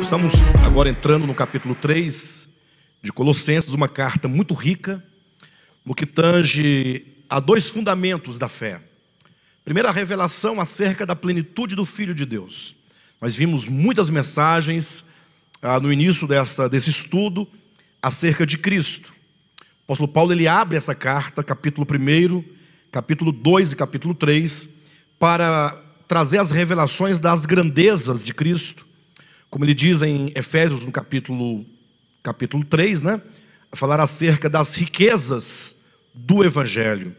Estamos agora entrando no capítulo 3 de Colossenses, uma carta muito rica no que tange a dois fundamentos da fé. Primeiro, a revelação acerca da plenitude do Filho de Deus. Nós vimos muitas mensagens ah, no início dessa, desse estudo acerca de Cristo. O apóstolo Paulo ele abre essa carta, capítulo 1, capítulo 2 e capítulo 3, para trazer as revelações das grandezas de Cristo como ele diz em Efésios, no capítulo, capítulo 3, né? A falar acerca das riquezas do Evangelho,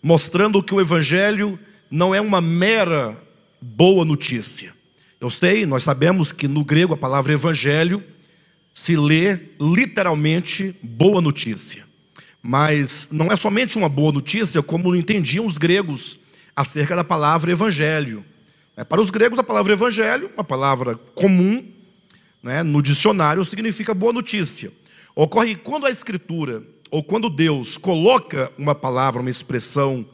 mostrando que o Evangelho não é uma mera boa notícia. Eu sei, nós sabemos que no grego a palavra Evangelho se lê literalmente boa notícia. Mas não é somente uma boa notícia, como entendiam os gregos acerca da palavra evangelho. Né, para os gregos, a palavra evangelho, é uma palavra comum, né, no dicionário significa boa notícia. Ocorre quando a Escritura, ou quando Deus coloca uma palavra, uma expressão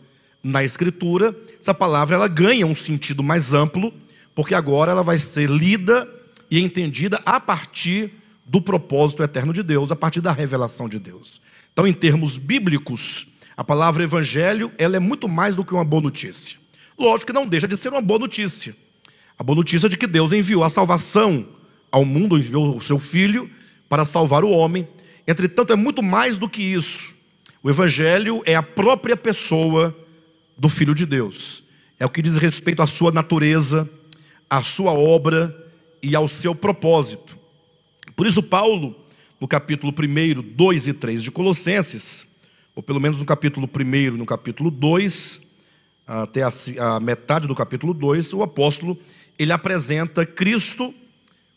na Escritura, essa palavra ela ganha um sentido mais amplo, porque agora ela vai ser lida e entendida a partir do propósito eterno de Deus, a partir da revelação de Deus. Então, em termos bíblicos, a palavra evangelho ela é muito mais do que uma boa notícia. Lógico que não deixa de ser uma boa notícia. A boa notícia de que Deus enviou a salvação ao mundo enviou o seu filho para salvar o homem. Entretanto, é muito mais do que isso. O evangelho é a própria pessoa do filho de Deus. É o que diz respeito à sua natureza, à sua obra e ao seu propósito. Por isso Paulo, no capítulo 1, 2 e 3 de Colossenses, ou pelo menos no capítulo 1 no capítulo 2, até a, a metade do capítulo 2, o apóstolo, ele apresenta Cristo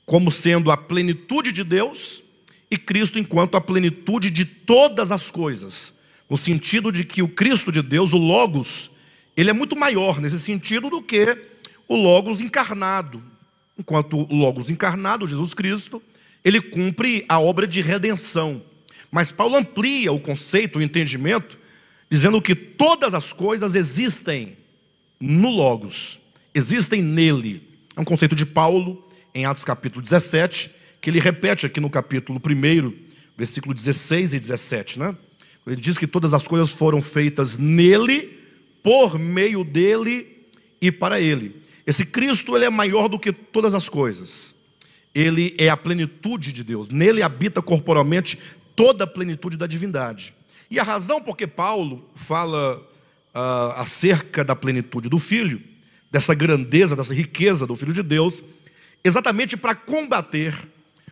como sendo a plenitude de Deus, e Cristo enquanto a plenitude de todas as coisas, no sentido de que o Cristo de Deus, o Logos, ele é muito maior nesse sentido do que o Logos encarnado. Enquanto o Logos encarnado, Jesus Cristo, ele cumpre a obra de redenção. Mas Paulo amplia o conceito, o entendimento, dizendo que todas as coisas existem no Logos, existem nele. É um conceito de Paulo, em Atos capítulo 17, que ele repete aqui no capítulo 1, versículo 16 e 17, né? Ele diz que todas as coisas foram feitas nele, por meio dele e para ele. Esse Cristo, ele é maior do que todas as coisas. Ele é a plenitude de Deus. Nele habita corporalmente toda a plenitude da divindade. E a razão por que Paulo fala uh, acerca da plenitude do Filho, dessa grandeza, dessa riqueza do Filho de Deus, exatamente para combater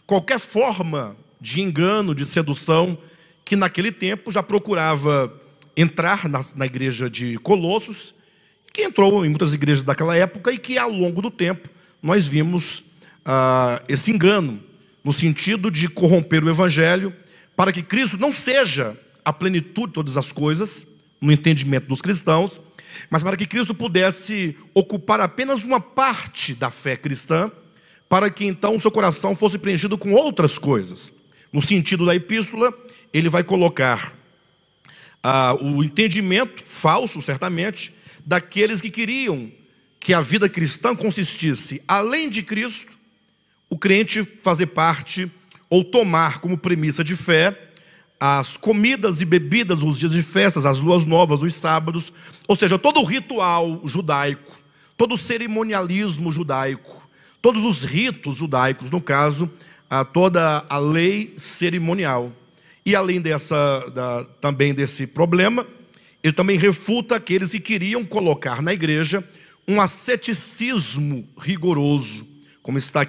qualquer forma de engano, de sedução, que naquele tempo já procurava entrar na, na igreja de Colossos, que entrou em muitas igrejas daquela época e que ao longo do tempo nós vimos ah, esse engano, no sentido de corromper o evangelho, para que Cristo não seja a plenitude de todas as coisas, no entendimento dos cristãos, mas para que Cristo pudesse ocupar apenas uma parte da fé cristã para que então o seu coração fosse preenchido com outras coisas. No sentido da epístola, ele vai colocar ah, o entendimento, falso certamente, daqueles que queriam que a vida cristã consistisse, além de Cristo, o crente fazer parte ou tomar como premissa de fé as comidas e bebidas, os dias de festas, as luas novas, os sábados, ou seja, todo o ritual judaico, todo o cerimonialismo judaico todos os ritos judaicos, no caso, a toda a lei cerimonial. E além dessa, da, também desse problema, ele também refuta aqueles que queriam colocar na igreja um asceticismo rigoroso, como está aqui.